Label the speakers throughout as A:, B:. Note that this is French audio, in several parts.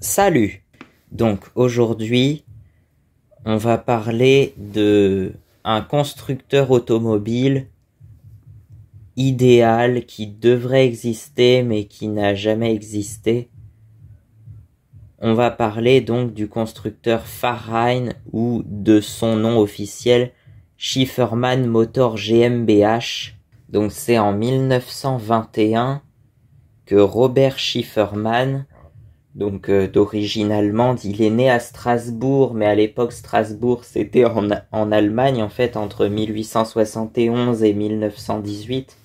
A: Salut Donc aujourd'hui, on va parler de un constructeur automobile idéal qui devrait exister mais qui n'a jamais existé. On va parler donc du constructeur Farhein ou de son nom officiel Schifferman Motor GmbH. Donc c'est en 1921 que Robert Schifferman donc euh, d'origine allemande. Il est né à Strasbourg, mais à l'époque Strasbourg c'était en, en, Allemagne en fait entre 1871 et 1918.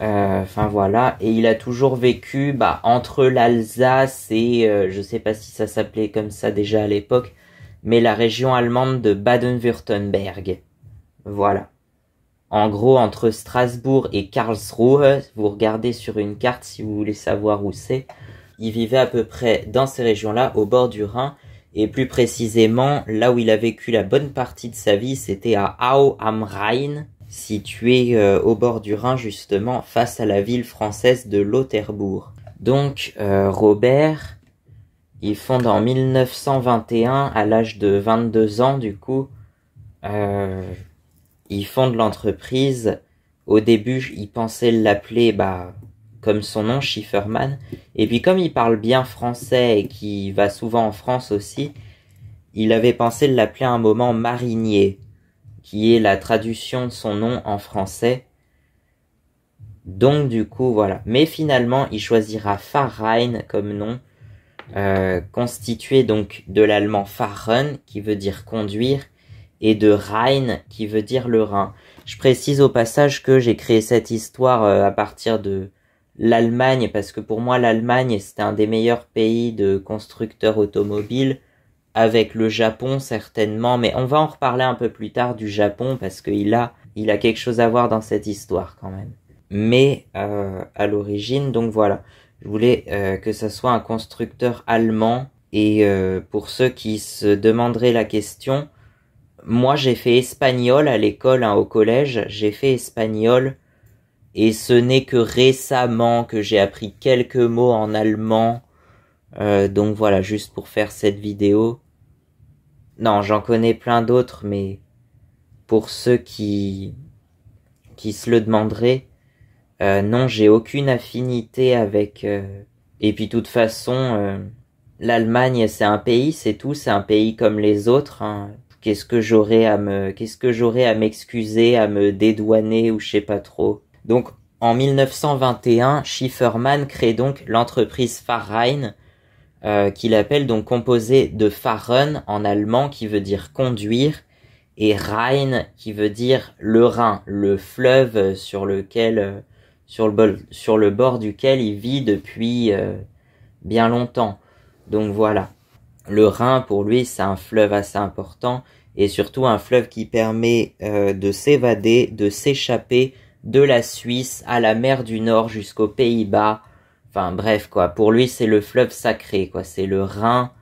A: Euh, enfin voilà, et il a toujours vécu bah, entre l'Alsace et euh, je sais pas si ça s'appelait comme ça déjà à l'époque, mais la région allemande de Baden-Württemberg. Voilà. En gros, entre Strasbourg et Karlsruhe, vous regardez sur une carte si vous voulez savoir où c'est. Il vivait à peu près dans ces régions-là, au bord du Rhin, et plus précisément, là où il a vécu la bonne partie de sa vie, c'était à Au am Rhein, situé euh, au bord du Rhin justement, face à la ville française de Lauterbourg. Donc, euh, Robert, il fonde en 1921, à l'âge de 22 ans du coup, euh, il fonde l'entreprise. Au début, il pensait l'appeler, bah, comme son nom, Schifferman. Et puis comme il parle bien français et qu'il va souvent en France aussi, il avait pensé de l'appeler à un moment Marinier, qui est la traduction de son nom en français. Donc du coup, voilà. Mais finalement, il choisira Farrein comme nom, euh, constitué donc de l'allemand Fahren, qui veut dire conduire, et de Rhein, qui veut dire le Rhin. Je précise au passage que j'ai créé cette histoire euh, à partir de l'Allemagne, parce que pour moi l'Allemagne c'était un des meilleurs pays de constructeurs automobiles, avec le Japon certainement, mais on va en reparler un peu plus tard du Japon, parce qu'il a, il a quelque chose à voir dans cette histoire quand même. Mais euh, à l'origine, donc voilà, je voulais euh, que ça soit un constructeur allemand, et euh, pour ceux qui se demanderaient la question, moi j'ai fait espagnol à l'école, hein, au collège, j'ai fait espagnol et ce n'est que récemment que j'ai appris quelques mots en allemand. Euh, donc voilà, juste pour faire cette vidéo. Non, j'en connais plein d'autres, mais pour ceux qui qui se le demanderaient, euh, non, j'ai aucune affinité avec. Euh, et puis, toute façon, l'Allemagne, c'est un pays, c'est tout, c'est un pays comme les autres. Hein. Qu'est-ce que j'aurais à me, qu'est-ce que j'aurais à m'excuser, à me dédouaner ou je sais pas trop. Donc en 1921, Schifferman crée donc l'entreprise Fahrrein, euh, qu'il appelle donc composée de Farren en allemand qui veut dire conduire et Rhein qui veut dire le Rhin, le fleuve sur lequel euh, sur le, sur le bord duquel il vit depuis euh, bien longtemps. Donc voilà. Le Rhin pour lui, c'est un fleuve assez important et surtout un fleuve qui permet euh, de s'évader, de s'échapper de la Suisse à la mer du Nord jusqu'aux Pays-Bas. Enfin bref quoi, pour lui c'est le fleuve sacré quoi, c'est le Rhin,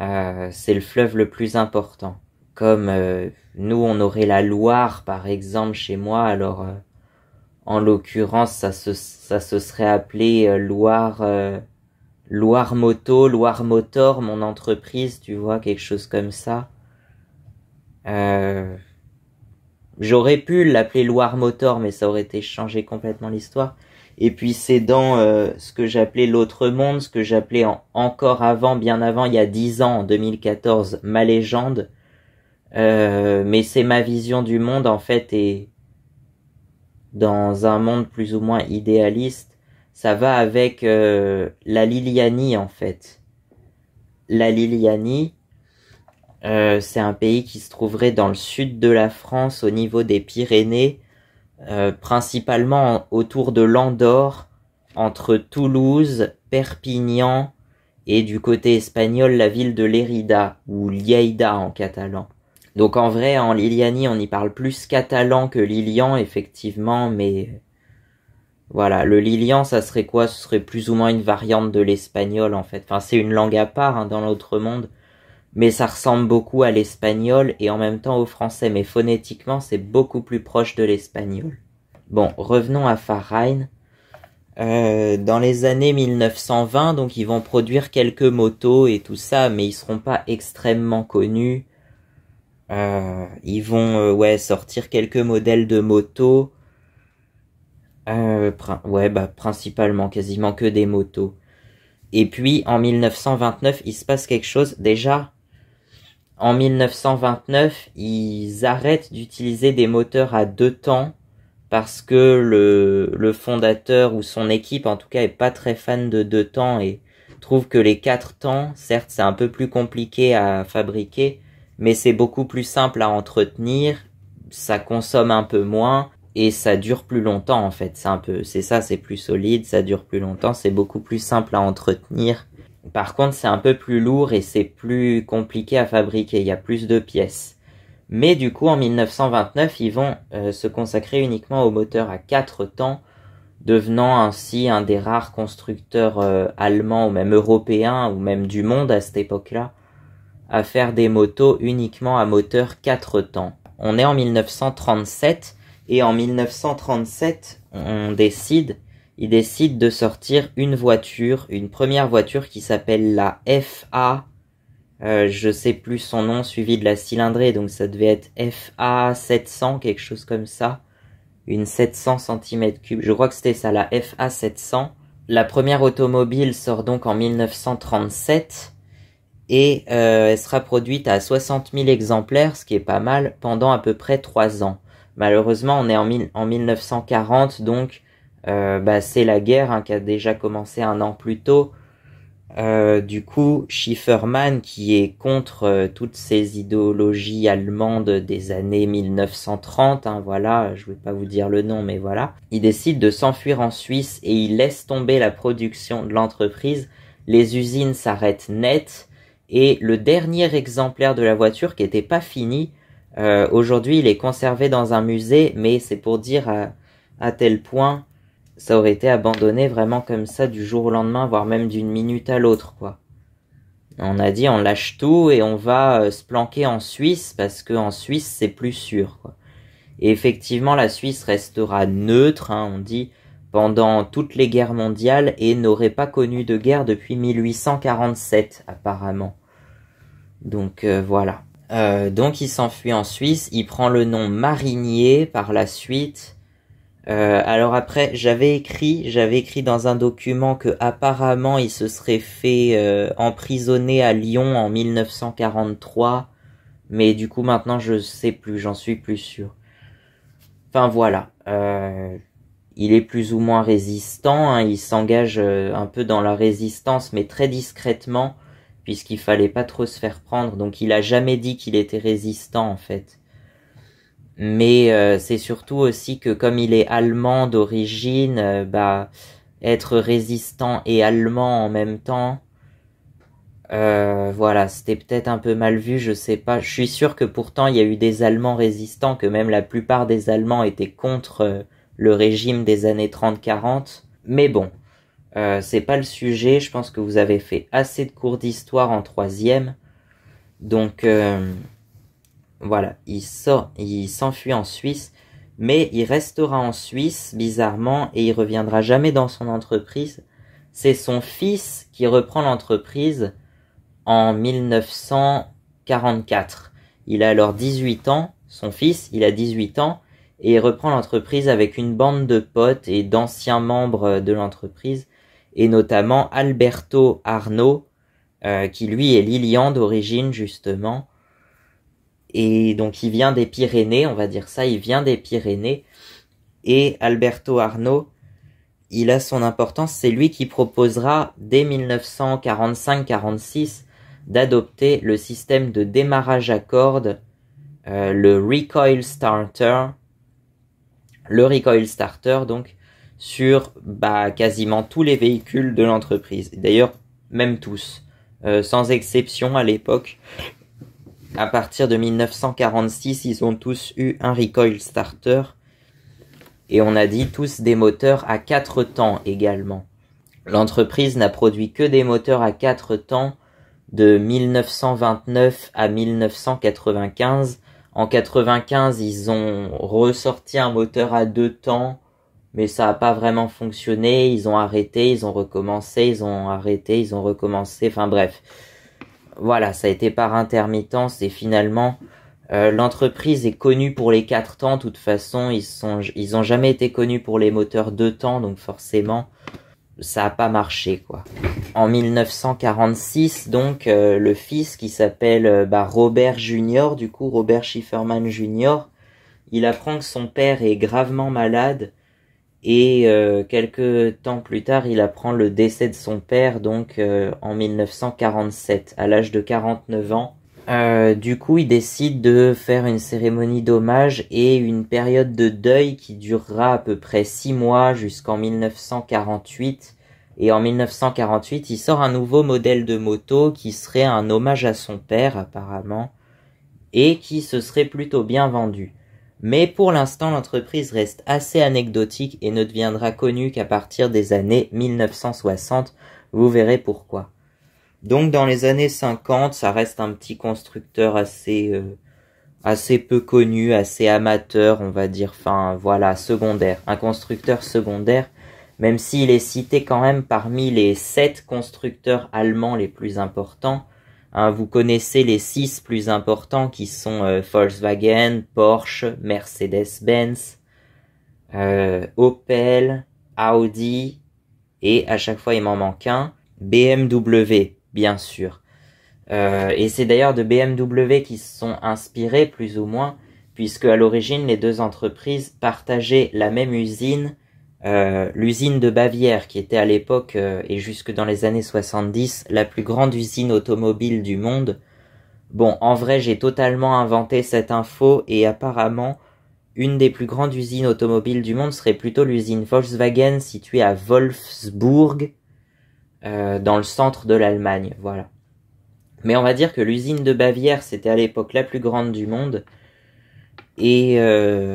A: euh, c'est le fleuve le plus important. Comme euh, nous on aurait la Loire par exemple chez moi, alors euh, en l'occurrence ça se, ça se serait appelé euh, Loire Loire Moto, Loire Motor, mon entreprise, tu vois quelque chose comme ça. Euh, J'aurais pu l'appeler Loire Motor, mais ça aurait été changer complètement l'histoire. Et puis c'est dans euh, ce que j'appelais l'autre monde, ce que j'appelais encore avant, bien avant, il y a dix ans, en 2014, ma légende. Euh, mais c'est ma vision du monde en fait et dans un monde plus ou moins idéaliste, ça va avec euh, la Liliani, en fait. La Liliani... Euh, c'est un pays qui se trouverait dans le sud de la France, au niveau des Pyrénées, euh, principalement autour de l'Andorre, entre Toulouse, Perpignan et du côté espagnol la ville de Lérida ou Lleida en catalan. Donc en vrai, en Lilianie, on y parle plus catalan que Lilian, effectivement, mais voilà, le Lilian, ça serait quoi Ce serait plus ou moins une variante de l'espagnol, en fait. Enfin, c'est une langue à part hein, dans l'autre monde mais ça ressemble beaucoup à l'espagnol et en même temps au français, mais phonétiquement c'est beaucoup plus proche de l'espagnol. Bon, revenons à Farine. Euh, dans les années 1920, donc ils vont produire quelques motos et tout ça, mais ils seront pas extrêmement connus. Euh, ils vont euh, ouais sortir quelques modèles de motos. Euh, ouais bah principalement quasiment que des motos. Et puis en 1929, il se passe quelque chose déjà. En 1929, ils arrêtent d'utiliser des moteurs à deux temps parce que le, le, fondateur ou son équipe en tout cas est pas très fan de deux temps et trouve que les quatre temps, certes c'est un peu plus compliqué à fabriquer, mais c'est beaucoup plus simple à entretenir, ça consomme un peu moins et ça dure plus longtemps en fait. C'est un peu, c'est ça, c'est plus solide, ça dure plus longtemps, c'est beaucoup plus simple à entretenir par contre, c'est un peu plus lourd et c'est plus compliqué à fabriquer, il y a plus de pièces. Mais du coup, en 1929, ils vont euh, se consacrer uniquement au moteur à quatre temps, devenant ainsi un des rares constructeurs euh, allemands ou même européens ou même du monde à cette époque-là à faire des motos uniquement à moteur quatre temps. On est en 1937 et en 1937, on décide il décide de sortir une voiture, une première voiture qui s'appelle la FA. Euh, je sais plus son nom, suivi de la cylindrée, donc ça devait être FA 700, quelque chose comme ça. Une 700 cm3, je crois que c'était ça, la FA 700. La première automobile sort donc en 1937 et euh, elle sera produite à 60 000 exemplaires, ce qui est pas mal, pendant à peu près 3 ans. Malheureusement, on est en, en 1940, donc euh, bah, c'est la guerre hein, qui a déjà commencé un an plus tôt. Euh, du coup, Schiffermann, qui est contre euh, toutes ces idéologies allemandes des années 1930, hein, voilà, je ne vais pas vous dire le nom, mais voilà, il décide de s'enfuir en Suisse et il laisse tomber la production de l'entreprise. Les usines s'arrêtent net et le dernier exemplaire de la voiture qui n'était pas fini, aujourd'hui il est conservé dans un musée, mais c'est pour dire à tel point ça aurait été abandonné vraiment comme ça du jour au lendemain, voire même d'une minute à l'autre, quoi. On a dit on lâche tout et on va euh, se planquer en Suisse parce que en Suisse c'est plus sûr. Quoi. Et effectivement la Suisse restera neutre, hein, on dit, pendant toutes les guerres mondiales et n'aurait pas connu de guerre depuis 1847 apparemment. Donc euh, voilà. Euh, donc il s'enfuit en Suisse, il prend le nom Marinier par la suite euh, alors après, j'avais écrit, j'avais écrit dans un document que apparemment il se serait fait euh, emprisonner à Lyon en 1943, mais du coup maintenant je sais plus, j'en suis plus sûr. Enfin voilà, euh, il est plus ou moins résistant, hein. il s'engage un peu dans la résistance, mais très discrètement, puisqu'il fallait pas trop se faire prendre, donc il a jamais dit qu'il était résistant en fait mais euh, c'est surtout aussi que comme il est allemand d'origine, euh, bah être résistant et allemand en même temps, euh, voilà, c'était peut-être un peu mal vu, je sais pas. Je suis sûr que pourtant il y a eu des Allemands résistants, que même la plupart des Allemands étaient contre le régime des années 30-40. Mais bon, c'est pas le sujet. Je pense que vous avez fait assez de cours d'histoire en troisième, donc. Voilà, il sort, il s'enfuit en Suisse, mais il restera en Suisse, bizarrement, et il reviendra jamais dans son entreprise. C'est son fils qui reprend l'entreprise en 1944. Il a alors 18 ans, son fils, il a 18 ans, et reprend l'entreprise avec une bande de potes et d'anciens membres de l'entreprise, et notamment Alberto Arnaud, euh, qui lui est Lilian d'origine justement, et donc il vient des Pyrénées, on va dire ça, il vient des Pyrénées. Et Alberto Arnaud, il a son importance, c'est lui qui proposera dès 1945-46 d'adopter le système de démarrage à cordes, euh, le recoil starter, le recoil starter donc sur bah, quasiment tous les véhicules de l'entreprise. D'ailleurs, même tous, euh, sans exception à l'époque, à partir de 1946, ils ont tous eu un recoil starter. Et on a dit tous des moteurs à 4 temps également. L'entreprise n'a produit que des moteurs à 4 temps de 1929 à 1995. En 95, ils ont ressorti un moteur à 2 temps, mais ça n'a pas vraiment fonctionné. Ils ont arrêté, ils ont recommencé, ils ont arrêté, ils ont recommencé. Enfin bref, voilà, ça a été par intermittence et finalement euh, l'entreprise est connue pour les quatre temps. De toute façon, ils sont, ils ont jamais été connus pour les moteurs deux temps, donc forcément ça a pas marché quoi. En 1946, donc euh, le fils qui s'appelle euh, bah, Robert Junior, du coup Robert Schifferman Junior, il apprend que son père est gravement malade et euh, quelques temps plus tard, il apprend le décès de son père, donc euh, en 1947, à l'âge de 49 ans. Euh, du coup, il décide de faire une cérémonie d'hommage et une période de deuil qui durera à peu près 6 mois jusqu'en 1948. Et en 1948, il sort un nouveau modèle de moto qui serait un hommage à son père apparemment et qui se serait plutôt bien vendu mais pour l'instant l'entreprise reste assez anecdotique et ne deviendra connue qu'à partir des années 1960, vous verrez pourquoi. Donc dans les années 50, ça reste un petit constructeur assez euh, assez peu connu, assez amateur, on va dire, enfin voilà, secondaire, un constructeur secondaire, même s'il est cité quand même parmi les sept constructeurs allemands les plus importants, Hein, vous connaissez les six plus importants qui sont euh, Volkswagen, Porsche, Mercedes-Benz, euh, Opel, Audi, et à chaque fois il m'en manque un, BMW, bien sûr. Euh, et c'est d'ailleurs de BMW qui se sont inspirés plus ou moins, puisque à l'origine les deux entreprises partageaient la même usine euh, l'usine de Bavière, qui était à l'époque euh, et jusque dans les années 70 la plus grande usine automobile du monde. Bon, en vrai, j'ai totalement inventé cette info et apparemment, une des plus grandes usines automobiles du monde serait plutôt l'usine Volkswagen située à Wolfsburg, euh, dans le centre de l'Allemagne. Voilà. Mais on va dire que l'usine de Bavière, c'était à l'époque la plus grande du monde. Et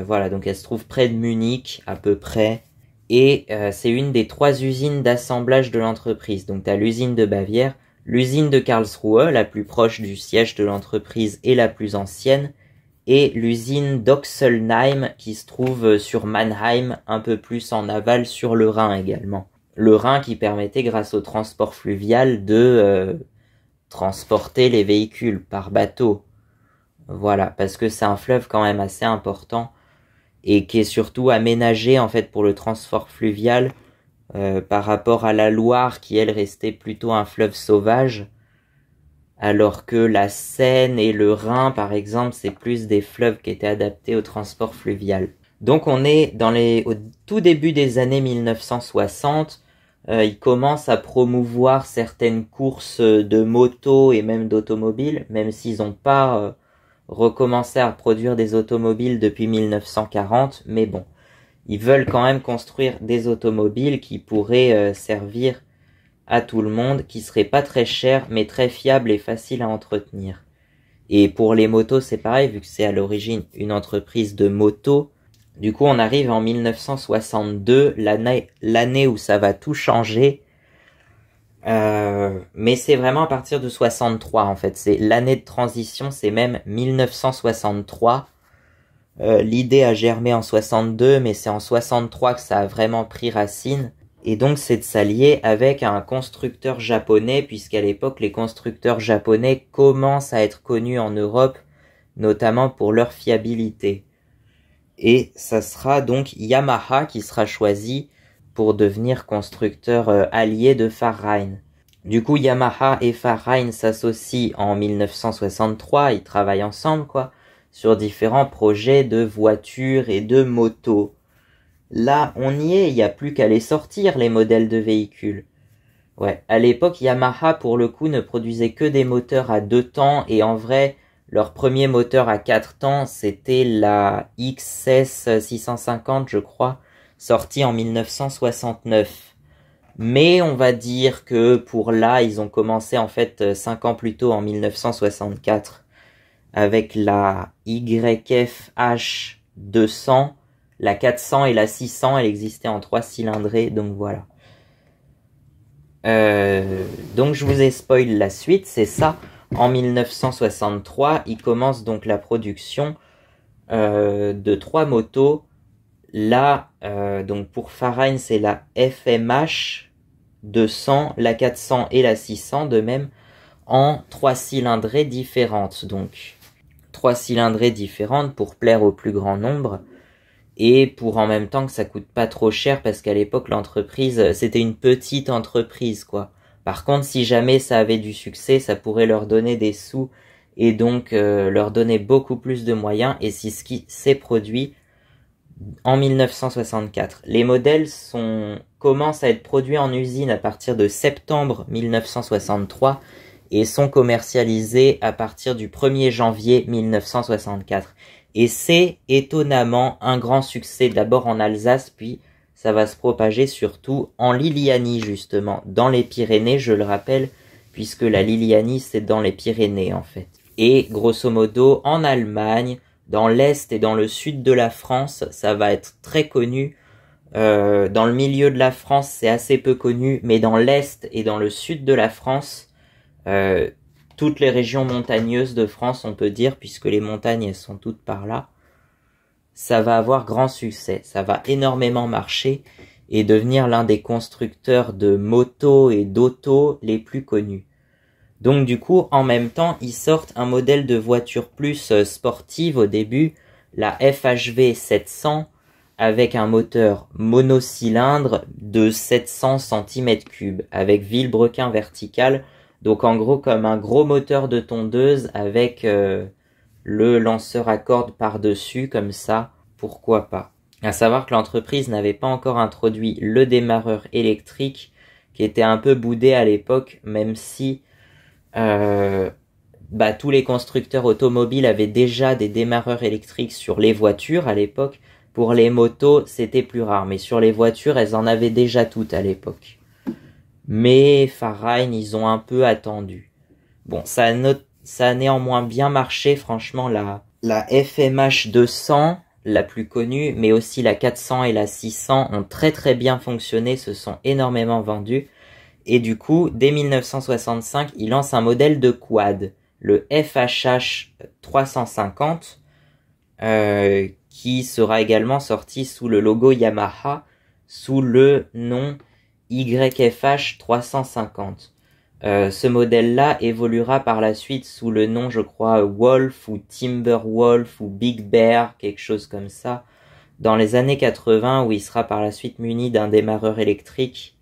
A: voilà, donc elle se trouve près de Munich, à peu près et euh, c'est une des trois usines d'assemblage de l'entreprise. Donc tu as l'usine de Bavière, l'usine de Karlsruhe, la plus proche du siège de l'entreprise et la plus ancienne, et l'usine d'Oxelheim qui se trouve euh, sur Mannheim, un peu plus en aval sur le Rhin également. Le Rhin qui permettait grâce au transport fluvial de euh, transporter les véhicules par bateau. Voilà, parce que c'est un fleuve quand même assez important et qui est surtout aménagé en fait pour le transport fluvial euh, par rapport à la Loire qui elle restait plutôt un fleuve sauvage alors que la Seine et le Rhin par exemple c'est plus des fleuves qui étaient adaptés au transport fluvial. Donc on est dans les au tout début des années 1960, ils euh, il commence à promouvoir certaines courses de moto et même d'automobile même s'ils n'ont pas euh, recommencer à produire des automobiles depuis 1940, mais bon, ils veulent quand même construire des automobiles qui pourraient euh, servir à tout le monde, qui seraient pas très chers, mais très fiables et faciles à entretenir. Et pour les motos, c'est pareil, vu que c'est à l'origine une entreprise de motos. Du coup, on arrive en 1962, l'année où ça va tout changer, euh, mais c'est vraiment à partir de 63 en fait. C'est l'année de transition, c'est même 1963. Euh, l'idée a germé en 62, mais c'est en 63 que ça a vraiment pris racine. Et donc c'est de s'allier avec un constructeur japonais, puisqu'à l'époque les constructeurs japonais commencent à être connus en Europe, notamment pour leur fiabilité. Et ça sera donc Yamaha qui sera choisi pour devenir constructeur euh, allié de Farrain. Du coup, Yamaha et Farrain s'associent en 1963, ils travaillent ensemble, quoi, sur différents projets de voitures et de motos. Là, on y est, il n'y a plus qu'à les sortir, les modèles de véhicules. Ouais, à l'époque, Yamaha, pour le coup, ne produisait que des moteurs à deux temps, et en vrai, leur premier moteur à quatre temps, c'était la XS650, je crois, sorti en 1969. Mais on va dire que pour là, ils ont commencé en fait 5 euh, ans plus tôt en 1964 avec la YFH 200, la 400 et la 600. Elle existait en 3 cylindrées, donc voilà. Euh, donc je vous ai spoil la suite, c'est ça. En 1963, ils commencent donc la production euh, de trois motos Là, euh, donc pour Farine, c'est la FMH 200, la 400 et la 600, de même en trois cylindrées différentes. Donc, trois cylindrées différentes pour plaire au plus grand nombre et pour en même temps que ça coûte pas trop cher parce qu'à l'époque l'entreprise c'était une petite entreprise quoi. Par contre si jamais ça avait du succès ça pourrait leur donner des sous et donc euh, leur donner beaucoup plus de moyens et si ce qui s'est produit en 1964. Les modèles sont, commencent à être produits en usine à partir de septembre 1963 et sont commercialisés à partir du 1er janvier 1964. Et c'est étonnamment un grand succès d'abord en Alsace, puis ça va se propager surtout en Lilianie justement, dans les Pyrénées, je le rappelle, puisque la Lilianie c'est dans les Pyrénées en fait. Et grosso modo en Allemagne, dans l'Est et dans le Sud de la France, ça va être très connu. Euh, dans le milieu de la France, c'est assez peu connu, mais dans l'Est et dans le Sud de la France, euh, toutes les régions montagneuses de France, on peut dire, puisque les montagnes, elles sont toutes par là, ça va avoir grand succès, ça va énormément marcher et devenir l'un des constructeurs de motos et d'autos les plus connus. Donc du coup, en même temps, ils sortent un modèle de voiture plus euh, sportive au début, la FHV 700, avec un moteur monocylindre de 700 cm3, avec vilebrequin vertical, donc en gros comme un gros moteur de tondeuse avec euh, le lanceur à cordes par-dessus, comme ça, pourquoi pas. À savoir que l'entreprise n'avait pas encore introduit le démarreur électrique, qui était un peu boudé à l'époque, même si euh, bah, tous les constructeurs automobiles avaient déjà des démarreurs électriques sur les voitures à l'époque. Pour les motos, c'était plus rare, mais sur les voitures, elles en avaient déjà toutes à l'époque. Mais Farine, ils ont un peu attendu. Bon, ça a, néanmoins bien marché, franchement, la, la FMH 200, la plus connue, mais aussi la 400 et la 600 ont très très bien fonctionné, se sont énormément vendues. Et du coup, dès 1965, il lance un modèle de quad, le FHH 350, euh, qui sera également sorti sous le logo Yamaha, sous le nom YFH 350. Euh, ce modèle-là évoluera par la suite sous le nom, je crois, Wolf ou Timberwolf ou Big Bear, quelque chose comme ça, dans les années 80 où il sera par la suite muni d'un démarreur électrique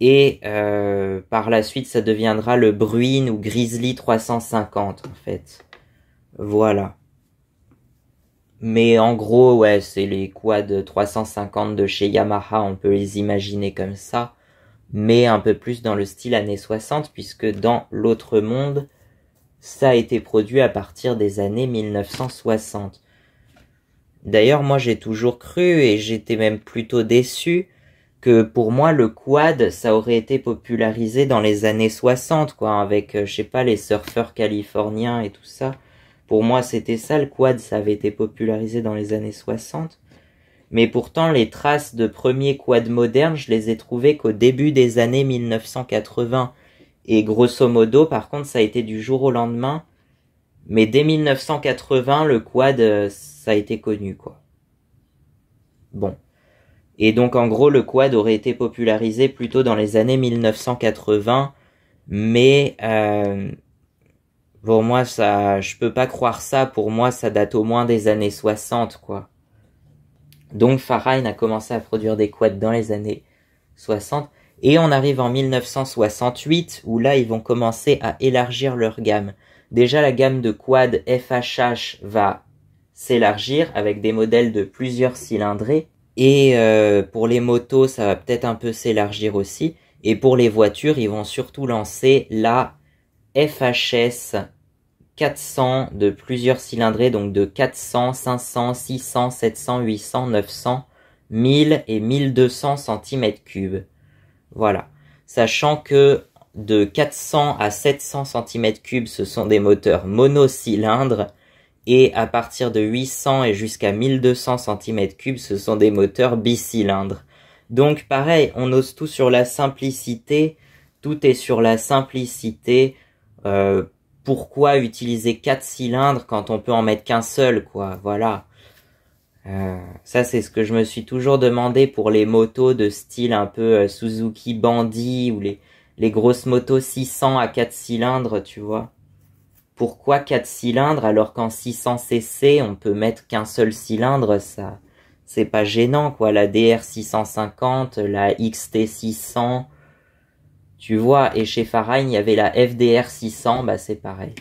A: et euh, par la suite, ça deviendra le Bruin ou Grizzly 350 en fait. Voilà. Mais en gros, ouais, c'est les quads 350 de chez Yamaha, on peut les imaginer comme ça. Mais un peu plus dans le style années 60, puisque dans l'autre monde, ça a été produit à partir des années 1960. D'ailleurs, moi j'ai toujours cru, et j'étais même plutôt déçu, que pour moi le quad ça aurait été popularisé dans les années 60 quoi avec euh, je sais pas les surfeurs californiens et tout ça. Pour moi c'était ça le quad, ça avait été popularisé dans les années 60. Mais pourtant les traces de premiers quads modernes, je les ai trouvées qu'au début des années 1980 et grosso modo par contre ça a été du jour au lendemain. Mais dès 1980 le quad euh, ça a été connu quoi. Bon. Et donc en gros, le quad aurait été popularisé plutôt dans les années 1980, mais euh, pour moi, ça, je peux pas croire ça. Pour moi, ça date au moins des années 60, quoi. Donc Farine a commencé à produire des quads dans les années 60. Et on arrive en 1968 où là ils vont commencer à élargir leur gamme. Déjà la gamme de quad FHH va s'élargir avec des modèles de plusieurs cylindrées et euh, pour les motos, ça va peut-être un peu s'élargir aussi. Et pour les voitures, ils vont surtout lancer la FHS 400 de plusieurs cylindrées, donc de 400, 500, 600, 700, 800, 900, 1000 et 1200 cm3. Voilà. Sachant que de 400 à 700 cm3, ce sont des moteurs monocylindres et à partir de 800 et jusqu'à 1200 cm3, ce sont des moteurs bicylindres. Donc pareil, on ose tout sur la simplicité, tout est sur la simplicité. Euh, pourquoi utiliser quatre cylindres quand on peut en mettre qu'un seul, quoi, voilà. Euh, ça c'est ce que je me suis toujours demandé pour les motos de style un peu euh, Suzuki Bandit ou les, les grosses motos 600 à 4 cylindres, tu vois pourquoi quatre cylindres alors qu'en 600 cc on peut mettre qu'un seul cylindre ça c'est pas gênant quoi la DR 650 la XT 600 tu vois et chez Farine il y avait la FDR 600 bah c'est pareil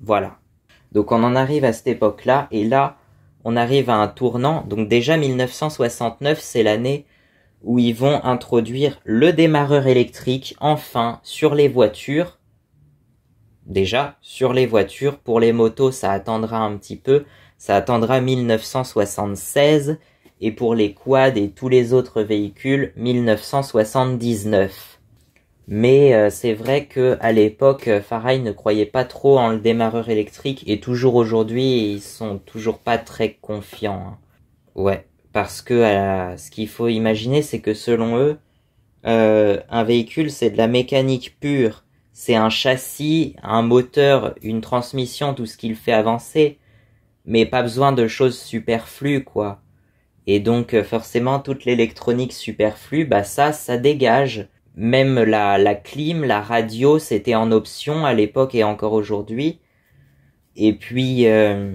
A: voilà donc on en arrive à cette époque là et là on arrive à un tournant donc déjà 1969 c'est l'année où ils vont introduire le démarreur électrique enfin sur les voitures déjà sur les voitures. Pour les motos, ça attendra un petit peu. Ça attendra 1976 et pour les quads et tous les autres véhicules 1979. Mais euh, c'est vrai que à l'époque euh, Farai ne croyait pas trop en le démarreur électrique et toujours aujourd'hui ils sont toujours pas très confiants. Hein. Ouais, parce que euh, ce qu'il faut imaginer c'est que selon eux un véhicule c'est de la mécanique pure c'est un châssis, un moteur, une transmission, tout ce qu'il fait avancer, mais pas besoin de choses superflues, quoi. Et donc euh, forcément toute l'électronique superflue, bah ça, ça dégage. Même la, la clim, la radio, c'était en option à l'époque et encore aujourd'hui. Et puis euh,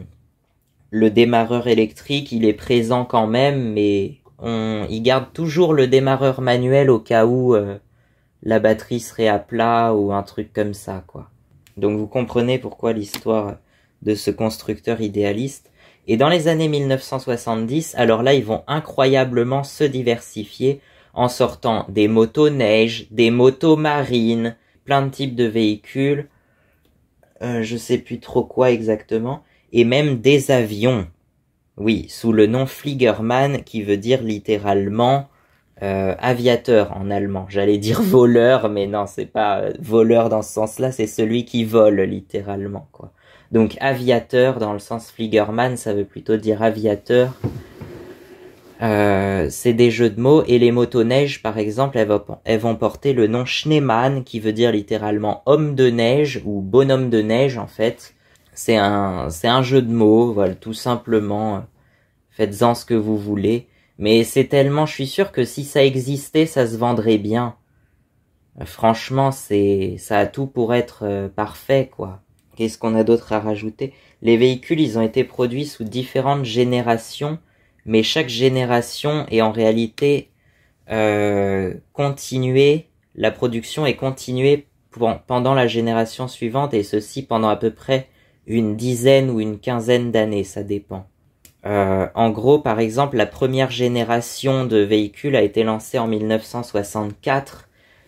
A: le démarreur électrique, il est présent quand même, mais on, il garde toujours le démarreur manuel au cas où euh, la batterie serait à plat ou un truc comme ça, quoi. Donc vous comprenez pourquoi l'histoire de ce constructeur idéaliste. Et dans les années 1970, alors là, ils vont incroyablement se diversifier en sortant des motos neige, des motos marines, plein de types de véhicules, euh, je sais plus trop quoi exactement, et même des avions. Oui, sous le nom Fliegerman qui veut dire littéralement euh, aviateur en allemand. J'allais dire voleur, mais non, c'est pas euh, voleur dans ce sens-là, c'est celui qui vole littéralement, quoi. Donc aviateur dans le sens Fliegermann, ça veut plutôt dire aviateur. Euh, c'est des jeux de mots et les motoneiges par exemple elles vont, porter le nom Schneemann qui veut dire littéralement homme de neige ou bonhomme de neige en fait c'est un c'est un jeu de mots voilà tout simplement faites-en ce que vous voulez mais c'est tellement, je suis sûr que si ça existait, ça se vendrait bien. Franchement, c'est, ça a tout pour être euh, parfait, quoi. Qu'est-ce qu'on a d'autre à rajouter Les véhicules, ils ont été produits sous différentes générations, mais chaque génération est en réalité euh, continuée, la production est continuée pendant la génération suivante, et ceci pendant à peu près une dizaine ou une quinzaine d'années, ça dépend. Euh, en gros, par exemple, la première génération de véhicules a été lancée en 1964,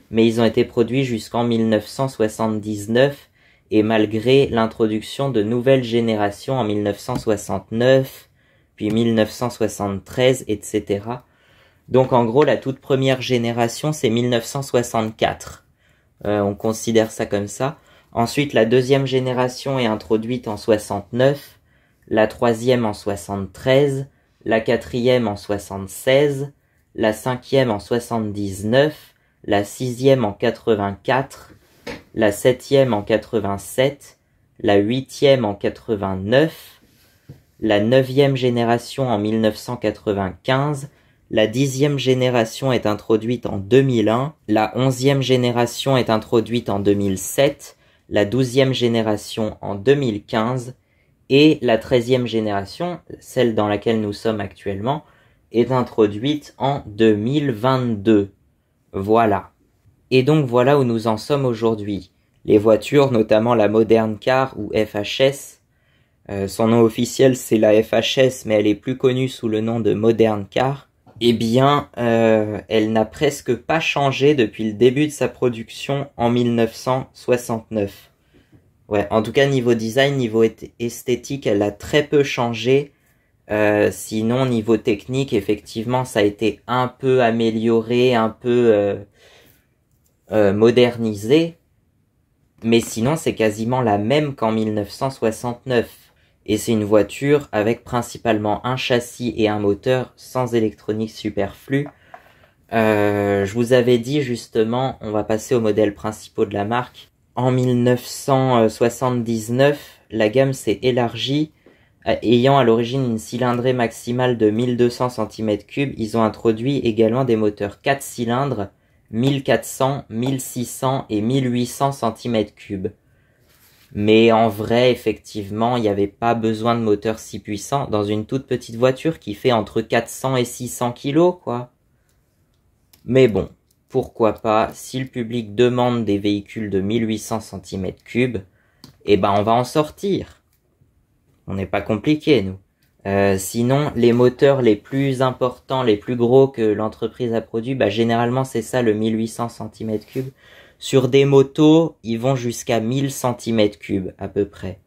A: mais ils ont été produits jusqu'en 1979, et malgré l'introduction de nouvelles générations en 1969, puis 1973, etc. Donc en gros, la toute première génération, c'est 1964. Euh, on considère ça comme ça. Ensuite, la deuxième génération est introduite en 69 la troisième en 73, la quatrième en 76, la cinquième en 79, la sixième en 84, la septième en 87, la huitième en 89, la neuvième génération en 1995, la dixième génération est introduite en 2001, la onzième génération est introduite en 2007, la douzième génération en 2015, et la treizième génération, celle dans laquelle nous sommes actuellement, est introduite en 2022. Voilà. Et donc voilà où nous en sommes aujourd'hui. Les voitures, notamment la Modern Car ou FHS, euh, son nom officiel c'est la FHS mais elle est plus connue sous le nom de Modern Car, eh bien euh, elle n'a presque pas changé depuis le début de sa production en 1969. Ouais, en tout cas, niveau design, niveau esthétique, elle a très peu changé. Euh, sinon, niveau technique, effectivement, ça a été un peu amélioré, un peu euh, euh, modernisé. Mais sinon, c'est quasiment la même qu'en 1969. Et c'est une voiture avec principalement un châssis et un moteur sans électronique superflue. je vous avais dit justement, on va passer aux modèles principaux de la marque en 1979, la gamme s'est élargie, euh, ayant à l'origine une cylindrée maximale de 1200 cm3, ils ont introduit également des moteurs 4 cylindres 1400, 1600 et 1800 cm3. Mais en vrai, effectivement, il n'y avait pas besoin de moteurs si puissant dans une toute petite voiture qui fait entre 400 et 600 kg, quoi. Mais bon, pourquoi pas, si le public demande des véhicules de 1800 cm3, eh ben on va en sortir. On n'est pas compliqué, nous. Euh, sinon, les moteurs les plus importants, les plus gros que l'entreprise a produit, bah, généralement c'est ça le 1800 cm3. Sur des motos, ils vont jusqu'à 1000 cm3 à peu près.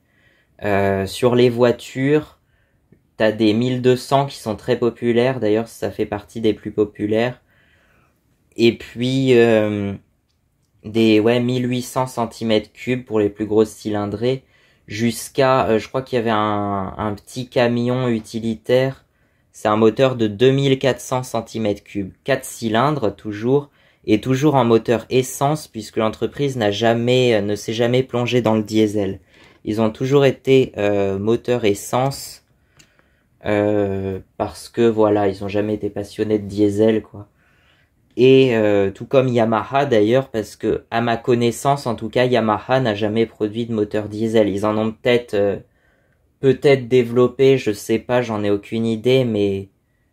A: Euh, sur les voitures, t'as des 1200 qui sont très populaires. D'ailleurs, ça fait partie des plus populaires. Et puis euh, des ouais 1800 cm3 pour les plus grosses cylindrées jusqu'à euh, je crois qu'il y avait un, un, petit camion utilitaire, c'est un moteur de 2400 cm3, 4 cylindres toujours et toujours un moteur essence puisque l'entreprise n'a jamais euh, ne s'est jamais plongée dans le diesel. Ils ont toujours été euh, moteur essence parce que voilà, ils ont jamais été passionnés de diesel quoi. Et euh, tout comme Yamaha d'ailleurs, parce que à ma connaissance, en tout cas, Yamaha n'a jamais produit de moteur diesel. Ils en ont peut-être euh, peut-être développé, je sais pas, j'en ai aucune idée, mais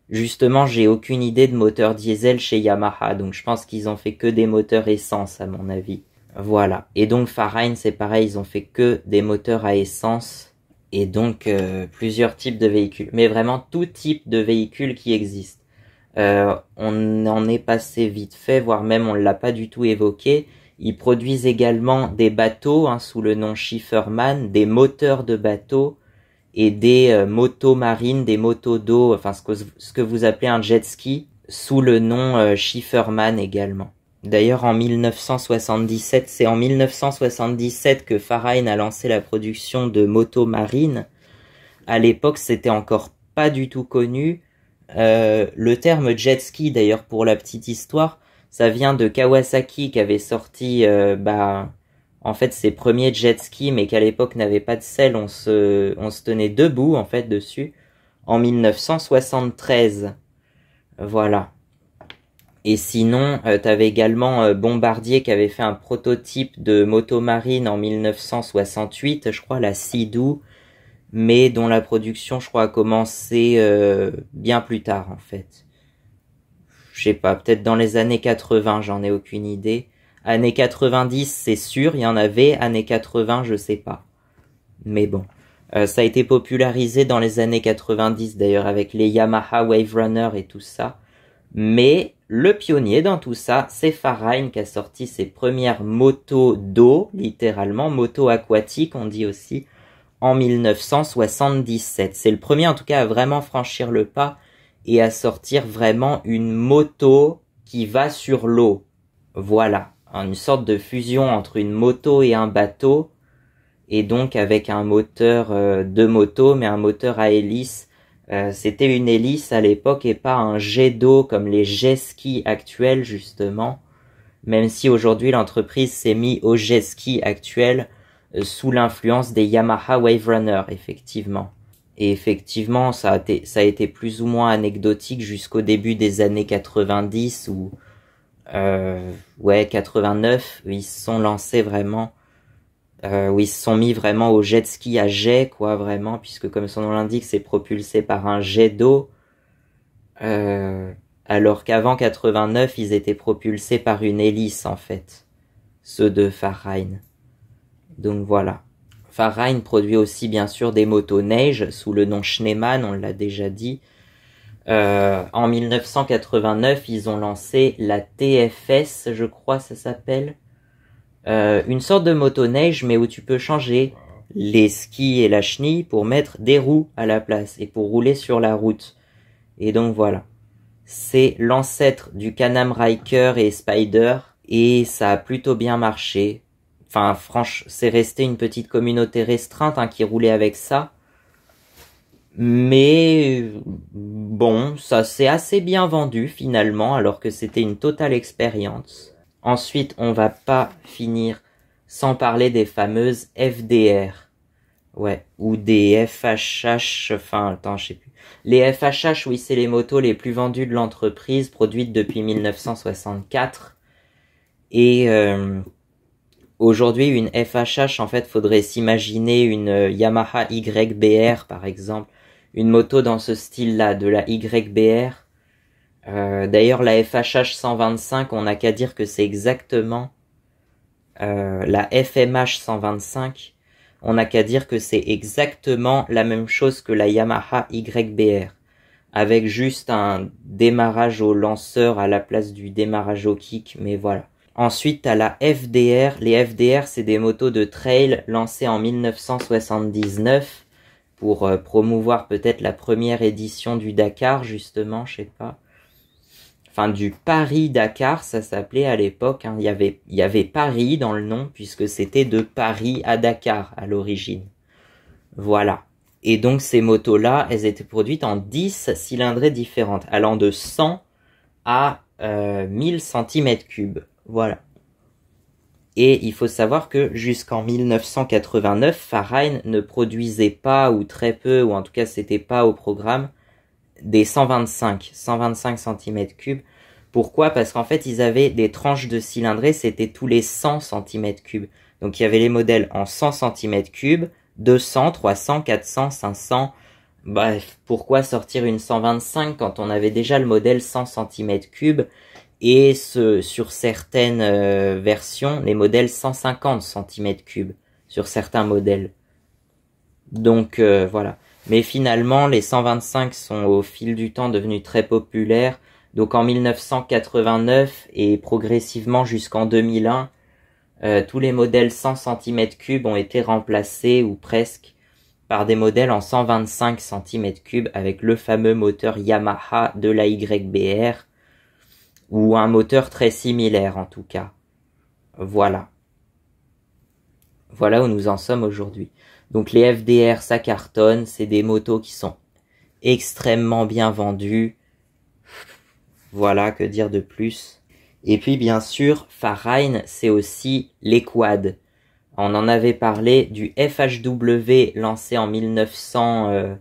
A: justement, j'ai aucune idée de moteur diesel chez Yamaha, donc je pense qu'ils ont fait que des moteurs essence à mon avis. Voilà. Et donc Farine, c'est pareil, ils ont fait que des moteurs à essence et donc euh, plusieurs types de véhicules, mais vraiment tout type de véhicules qui existe. Euh, on en est passé vite fait, voire même on ne l'a pas du tout évoqué. Ils produisent également des bateaux hein, sous le nom Schifferman, des moteurs de bateaux et des euh, motos marines, des motos d'eau, enfin ce que, vous appelez un jet ski, sous le nom euh, Schifferman également. D'ailleurs en 1977, c'est en 1977 que Farine a lancé la production de motos marines. À l'époque, c'était encore pas du tout connu euh, le terme jet ski, d'ailleurs, pour la petite histoire, ça vient de Kawasaki qui avait sorti, euh, bah, en fait, ses premiers jet skis, mais qu'à l'époque n'avait pas de selle. On se, on se tenait debout, en fait, dessus, en 1973. Voilà. Et sinon, tu euh, t'avais également Bombardier qui avait fait un prototype de moto marine en 1968, je crois, la sea mais dont la production, je crois, a commencé euh, bien plus tard, en fait. Je sais pas, peut-être dans les années 80, j'en ai aucune idée. Années 90, c'est sûr, il y en avait. Années 80, je sais pas. Mais bon. Euh, ça a été popularisé dans les années 90, d'ailleurs, avec les Yamaha Wave Runner et tout ça. Mais le pionnier dans tout ça, c'est Farine, qui a sorti ses premières motos d'eau, littéralement, motos aquatiques, on dit aussi, en 1977. C'est le premier en tout cas à vraiment franchir le pas et à sortir vraiment une moto qui va sur l'eau. Voilà, hein, une sorte de fusion entre une moto et un bateau et donc avec un moteur euh, de moto mais un moteur à hélice. Euh, c'était une hélice à l'époque et pas un jet d'eau comme les jet skis actuels justement. Même si aujourd'hui l'entreprise s'est mise au jet ski actuel euh, sous l'influence des Yamaha Wave Runner, effectivement. Et effectivement, ça a été, ça a été plus ou moins anecdotique jusqu'au début des années 90 ou euh, ouais 89, ils se sont lancés vraiment, euh, où ils se sont mis vraiment au jet ski à jet quoi vraiment, puisque comme son nom l'indique, c'est propulsé par un jet d'eau. Euh, alors qu'avant 89, ils étaient propulsés par une hélice en fait, ceux de Farhine. Donc voilà. Farine produit aussi bien sûr des motos neige sous le nom Schneemann, on l'a déjà dit. Euh, en 1989, ils ont lancé la TFS, je crois ça s'appelle. Euh, une sorte de moto neige, mais où tu peux changer les skis et la chenille pour mettre des roues à la place et pour rouler sur la route. Et donc voilà. C'est l'ancêtre du can Riker et Spider et ça a plutôt bien marché. Enfin, franche, c'est resté une petite communauté restreinte hein, qui roulait avec ça. Mais euh, bon, ça s'est assez bien vendu finalement, alors que c'était une totale expérience. Ensuite, on va pas finir sans parler des fameuses FDR. Ouais, ou des FHH, enfin, attends, je sais plus. Les FHH, oui, c'est les motos les plus vendues de l'entreprise, produites depuis 1964. Et euh, Aujourd'hui, une FHH, en fait, faudrait s'imaginer une euh, Yamaha YBR, par exemple, une moto dans ce style-là, de la YBR. Euh, d'ailleurs, la FHH 125, on n'a qu'à dire que c'est exactement euh, la FMH 125. On n'a qu'à dire que c'est exactement la même chose que la Yamaha YBR, avec juste un démarrage au lanceur à la place du démarrage au kick, mais voilà. Ensuite, à la FDR. Les FDR, c'est des motos de trail lancées en 1979 pour euh, promouvoir peut-être la première édition du Dakar, justement, je sais pas. Enfin, du Paris-Dakar, ça s'appelait à l'époque. Hein. Il, y avait, y avait Paris dans le nom, puisque c'était de Paris à Dakar à l'origine. Voilà. Et donc, ces motos-là, elles étaient produites en 10 cylindrées différentes, allant de 100 à 1000 euh, cm3. Voilà. Et il faut savoir que jusqu'en 1989, Farine ne produisait pas, ou très peu, ou en tout cas c'était pas au programme, des 125, 125 cm3. Pourquoi Parce qu'en fait, ils avaient des tranches de cylindrée, c'était tous les 100 cm3. Donc il y avait les modèles en 100 cm3, 200, 300, 400, 500. Bref, pourquoi sortir une 125 quand on avait déjà le modèle 100 cm3 et ce, sur certaines euh, versions, les modèles 150 cm3 sur certains modèles. Donc euh, voilà. Mais finalement, les 125 sont au fil du temps devenus très populaires. Donc en 1989 et progressivement jusqu'en 2001, euh, tous les modèles 100 cm3 ont été remplacés ou presque par des modèles en 125 cm3 avec le fameux moteur Yamaha de la YBR ou un moteur très similaire en tout cas. Voilà. Voilà où nous en sommes aujourd'hui. Donc les FDR, ça cartonne, c'est des motos qui sont extrêmement bien vendues. Voilà, que dire de plus. Et puis bien sûr, Farine, c'est aussi les quads. On en avait parlé du FHW lancé en 1900,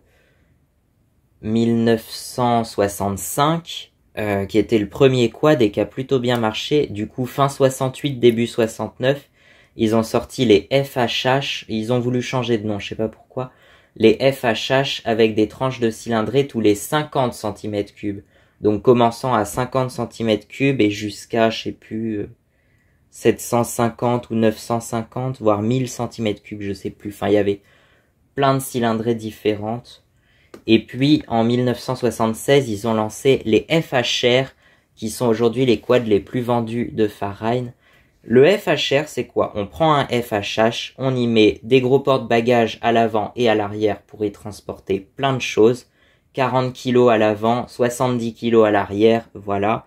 A: 1965 euh, qui était le premier quad et qui a plutôt bien marché. Du coup, fin 68, début 69, ils ont sorti les FHH. Ils ont voulu changer de nom, je sais pas pourquoi. Les FHH avec des tranches de cylindrée tous les 50 cm3. Donc commençant à 50 cm3 et jusqu'à, je sais plus, 750 euh, ou 950, voire 1000 cm3, je sais plus. Enfin, il y avait plein de cylindrées différentes. Et puis en 1976, ils ont lancé les FHR, qui sont aujourd'hui les quads les plus vendus de Farine. Le FHR, c'est quoi On prend un FHH, on y met des gros portes bagages à l'avant et à l'arrière pour y transporter plein de choses. 40 kg à l'avant, 70 kg à l'arrière, voilà.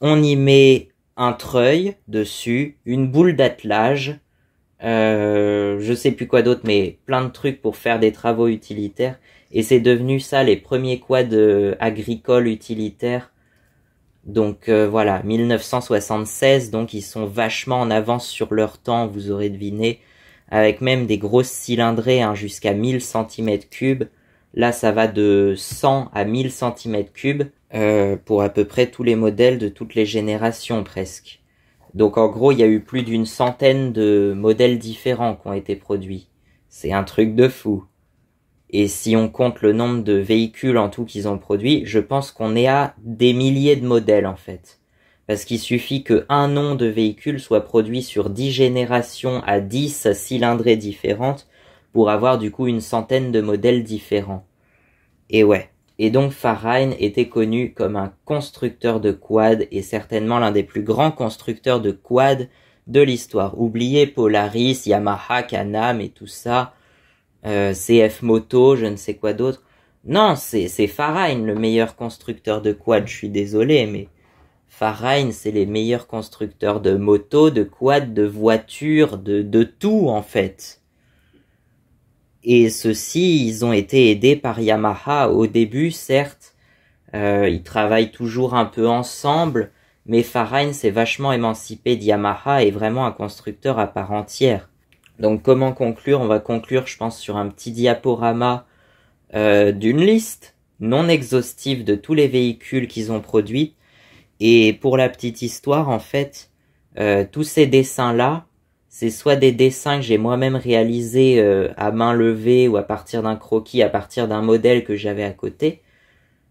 A: On y met un treuil dessus, une boule d'attelage, euh, je sais plus quoi d'autre, mais plein de trucs pour faire des travaux utilitaires. Et c'est devenu ça les premiers quads euh, agricoles utilitaires. Donc euh, voilà, 1976, donc ils sont vachement en avance sur leur temps, vous aurez deviné, avec même des grosses cylindrées hein, jusqu'à 1000 cm3. Là, ça va de 100 à 1000 cm3 euh, pour à peu près tous les modèles de toutes les générations presque. Donc en gros, il y a eu plus d'une centaine de modèles différents qui ont été produits. C'est un truc de fou. Et si on compte le nombre de véhicules en tout qu'ils ont produits, je pense qu'on est à des milliers de modèles en fait. Parce qu'il suffit qu'un nom de véhicule soit produit sur dix générations à 10 cylindrées différentes pour avoir du coup une centaine de modèles différents. Et ouais. Et donc Farhine était connu comme un constructeur de quad et certainement l'un des plus grands constructeurs de quad de l'histoire. Oubliez Polaris, Yamaha, Canam et tout ça euh, CF Moto, je ne sais quoi d'autre. Non, c'est Farine le meilleur constructeur de quad, je suis désolé, mais Farine c'est les meilleurs constructeurs de motos, de quad, de voitures, de, de tout en fait. Et ceux-ci, ils ont été aidés par Yamaha au début, certes. Euh, ils travaillent toujours un peu ensemble, mais Farine s'est vachement émancipé de Yamaha et vraiment un constructeur à part entière. Donc comment conclure On va conclure, je pense, sur un petit diaporama euh, d'une liste non exhaustive de tous les véhicules qu'ils ont produits. Et pour la petite histoire, en fait, euh, tous ces dessins-là, c'est soit des dessins que j'ai moi-même réalisés euh, à main levée ou à partir d'un croquis, à partir d'un modèle que j'avais à côté.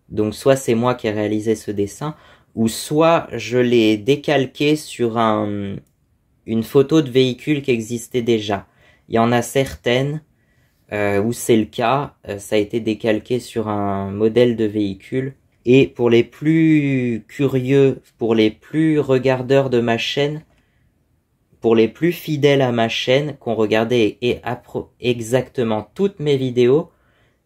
A: Donc soit c'est moi qui ai réalisé ce dessin, ou soit je l'ai décalqué sur un, une photo de véhicule qui existait déjà. Il y en a certaines euh, où c'est le cas, euh, ça a été décalqué sur un modèle de véhicule. Et pour les plus curieux, pour les plus regardeurs de ma chaîne, pour les plus fidèles à ma chaîne, qu'on regardait et exactement toutes mes vidéos,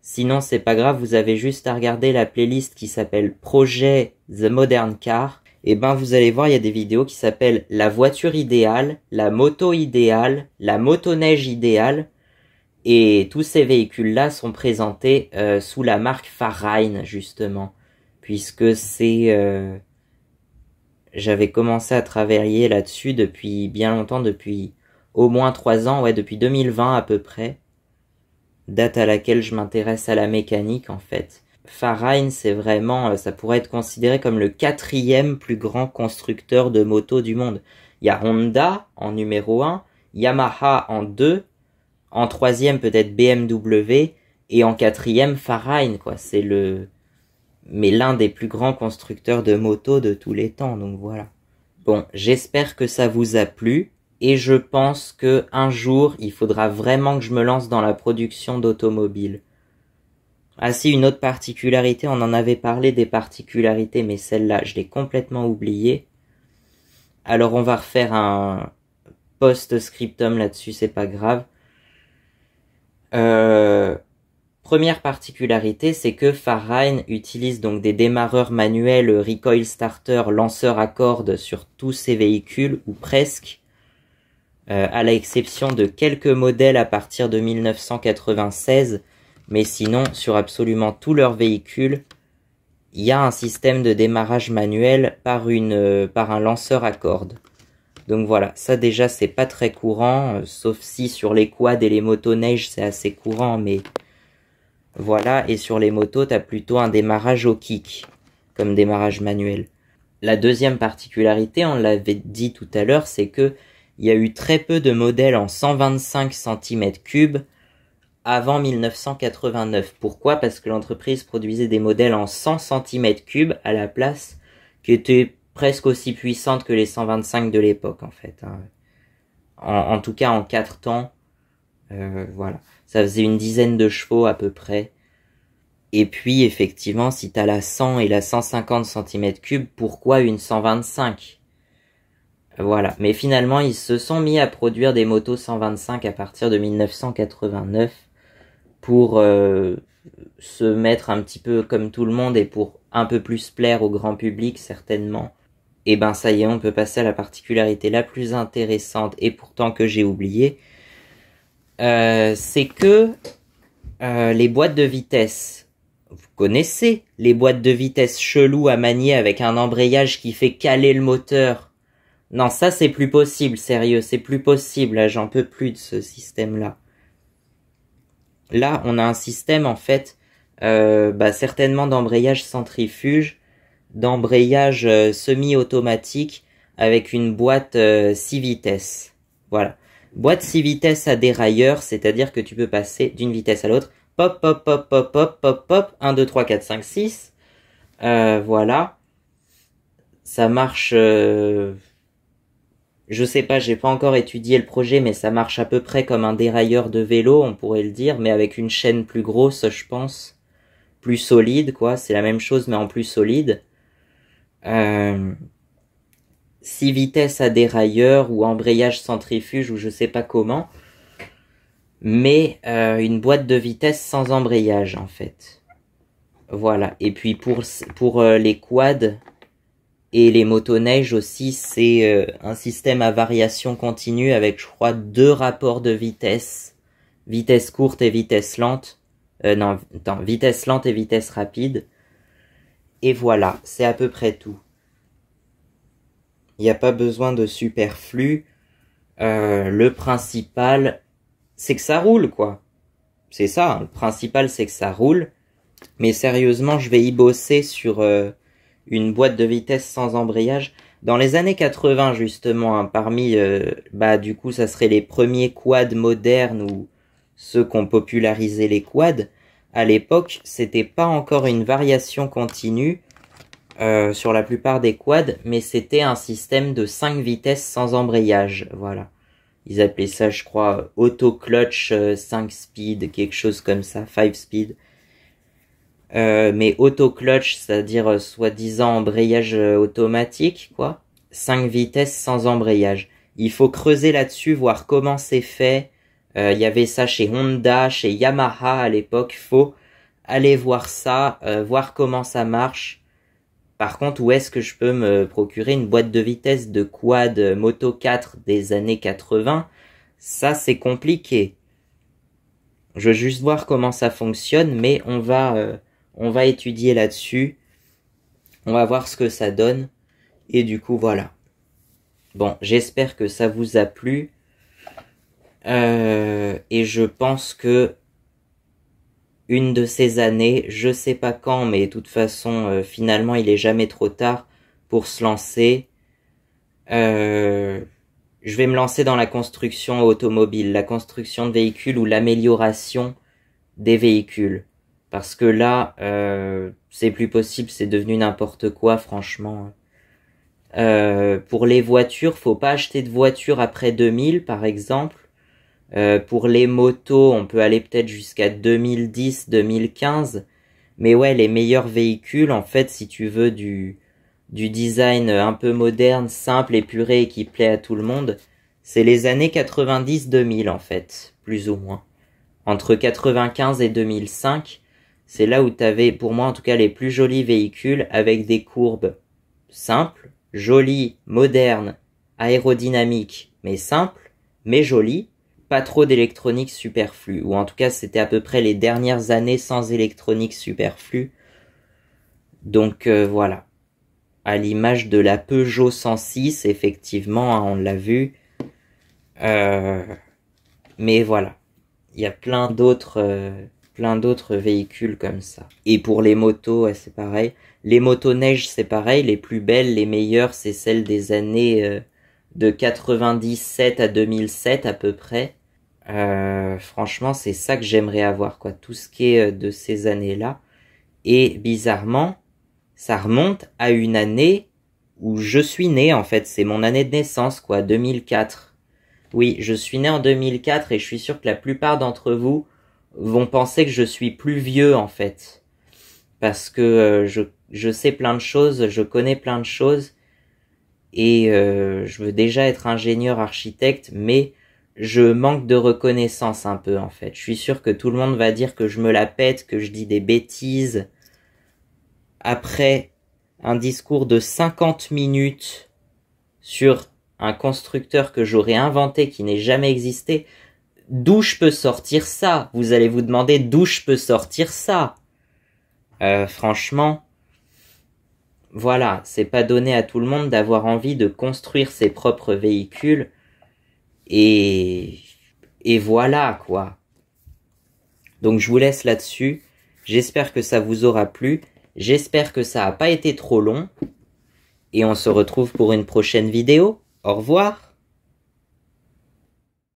A: sinon c'est pas grave, vous avez juste à regarder la playlist qui s'appelle Projet The Modern Car, et eh ben vous allez voir, il y a des vidéos qui s'appellent la voiture idéale, la moto idéale, la motoneige idéale. Et tous ces véhicules-là sont présentés euh, sous la marque Farine, justement, puisque c'est... Euh, j'avais commencé à travailler là-dessus depuis bien longtemps, depuis au moins trois ans, ouais, depuis 2020 à peu près, date à laquelle je m'intéresse à la mécanique, en fait. Farine, c'est vraiment, euh, ça pourrait être considéré comme le quatrième plus grand constructeur de motos du monde. Il y a Honda en numéro un, Yamaha en deux, en troisième peut-être BMW et en quatrième Farine, quoi. C'est le, mais l'un des plus grands constructeurs de motos de tous les temps, donc voilà. Bon, j'espère que ça vous a plu et je pense que un jour il faudra vraiment que je me lance dans la production d'automobiles. Ah si, une autre particularité, on en avait parlé des particularités, mais celle-là, je l'ai complètement oubliée. Alors on va refaire un post-scriptum là-dessus, c'est pas grave. Euh, première particularité, c'est que Farine utilise donc des démarreurs manuels, recoil starter, lanceurs à cordes sur tous ses véhicules, ou presque, euh, à l'exception de quelques modèles à partir de 1996 mais sinon, sur absolument tous leurs véhicules, il y a un système de démarrage manuel par, une, euh, par un lanceur à cordes. Donc voilà, ça déjà c'est pas très courant, euh, sauf si sur les quads et les motos neige c'est assez courant, mais voilà, et sur les motos t'as plutôt un démarrage au kick, comme démarrage manuel. La deuxième particularité, on l'avait dit tout à l'heure, c'est que il y a eu très peu de modèles en 125 cm3 avant 1989. Pourquoi Parce que l'entreprise produisait des modèles en 100 cm3 à la place, qui étaient presque aussi puissantes que les 125 de l'époque en fait. Hein. En, tout cas en 4 temps, euh, voilà. Ça faisait une dizaine de chevaux à peu près. Et puis effectivement, si t'as la 100 et la 150 cm3, pourquoi une 125 voilà. Mais finalement, ils se sont mis à produire des motos 125 à partir de 1989 pour euh, se mettre un petit peu comme tout le monde et pour un peu plus plaire au grand public certainement, et eh ben ça y est, on peut passer à la particularité la plus intéressante et pourtant que j'ai oublié. Euh, c'est que euh, les boîtes de vitesse, vous connaissez les boîtes de vitesse cheloues à manier avec un embrayage qui fait caler le moteur. Non, ça c'est plus possible, sérieux, c'est plus possible, j'en peux plus de ce système-là. Là, on a un système en fait euh, bah, certainement d'embrayage centrifuge, d'embrayage euh, semi-automatique avec une boîte 6 euh, vitesses. Voilà. Boîte 6 vitesses à dérailleur, c'est-à-dire que tu peux passer d'une vitesse à l'autre. Pop, pop, pop, pop, pop, pop, pop. 1, 2, 3, 4, 5, 6. voilà. Ça marche euh, je sais pas, j'ai pas encore étudié le projet, mais ça marche à peu près comme un dérailleur de vélo, on pourrait le dire, mais avec une chaîne plus grosse, je pense. Plus solide, quoi. C'est la même chose, mais en plus solide. Euh... Si vitesses à dérailleur ou embrayage centrifuge ou je sais pas comment. Mais euh, une boîte de vitesse sans embrayage, en fait. Voilà. Et puis pour, pour euh, les quads, et les motoneiges aussi, c'est euh, un système à variation continue avec, je crois, deux rapports de vitesse. Vitesse courte et vitesse lente. Euh, non, attends, vitesse lente et vitesse rapide. Et voilà, c'est à peu près tout. Il n'y a pas besoin de superflu. Euh, le principal, c'est que ça roule, quoi. C'est ça, hein. le principal, c'est que ça roule. Mais sérieusement, je vais y bosser sur une boîte de vitesse sans embrayage. Dans les années 80 justement, hein, parmi, euh, bah du coup ça serait les premiers quads modernes ou ceux qui ont popularisé les quads. À l'époque, c'était pas encore une variation continue euh, sur la plupart des quads, mais c'était un système de 5 vitesses sans embrayage. Voilà. Ils appelaient ça, je crois, auto clutch 5 euh, speed, quelque chose comme ça, 5 speed. Euh, mais auto-clutch, c'est-à-dire euh, soi-disant embrayage euh, automatique, quoi. 5 vitesses sans embrayage. Il faut creuser là-dessus, voir comment c'est fait. Il y avait ça chez Honda, chez Yamaha à l'époque. Faut aller voir ça, voir comment ça marche. Par contre, où est-ce que je peux me procurer une boîte de vitesse de quad Moto 4 des années 80 Ça, c'est compliqué. Je veux juste voir comment ça fonctionne, mais on va on va étudier là-dessus. On va voir ce que ça donne. Et du coup, voilà. Bon, j'espère que ça vous a plu. Euh, et je pense que une de ces années, je sais pas quand, mais de toute façon, euh, finalement, il est jamais trop tard pour se lancer. Euh, je vais me lancer dans la construction automobile, la construction de véhicules ou l'amélioration des véhicules. Parce que là, euh, c'est plus possible, c'est devenu n'importe quoi, franchement. Euh, pour les voitures, faut pas acheter de voiture après 2000, par exemple. Euh, pour les motos, on peut aller peut-être jusqu'à 2010, 2015. Mais ouais, les meilleurs véhicules, en fait, si tu veux du, du design un peu moderne, simple, épuré et qui plaît à tout le monde, c'est les années 90-2000 en fait, plus ou moins. Entre 95 et 2005, c'est là où tu avais, pour moi en tout cas, les plus jolis véhicules avec des courbes simples, jolies, modernes, aérodynamiques, mais simples, mais jolies, pas trop d'électronique superflue, ou en tout cas c'était à peu près les dernières années sans électronique superflue. Donc euh, voilà. À l'image de la Peugeot 106, effectivement, hein, on l'a vu. Euh, mais voilà. Il y a plein d'autres... Euh, plein d'autres véhicules comme ça. Et pour les motos, c'est pareil. Les motos neige, c'est pareil. Les plus belles, les meilleures, c'est celles des années euh, de 97 à 2007 à peu près. Euh, franchement, c'est ça que j'aimerais avoir, quoi. Tout ce qui est euh, de ces années-là. Et bizarrement, ça remonte à une année où je suis né, en fait. C'est mon année de naissance, quoi, 2004. Oui, je suis né en 2004 et je suis sûr que la plupart d'entre vous vont penser que je suis plus vieux en fait. Parce que euh, je, je sais plein de choses, je connais plein de choses. Et euh, je veux déjà être ingénieur architecte, mais je manque de reconnaissance un peu en fait. Je suis sûr que tout le monde va dire que je me la pète, que je dis des bêtises. Après un discours de 50 minutes sur un constructeur que j'aurais inventé qui n'est jamais existé, D'où je peux sortir ça Vous allez vous demander d'où je peux sortir ça euh, Franchement, voilà, c'est pas donné à tout le monde d'avoir envie de construire ses propres véhicules. Et et voilà quoi. Donc je vous laisse là-dessus. J'espère que ça vous aura plu. J'espère que ça n'a pas été trop long. Et on se retrouve pour une prochaine vidéo. Au revoir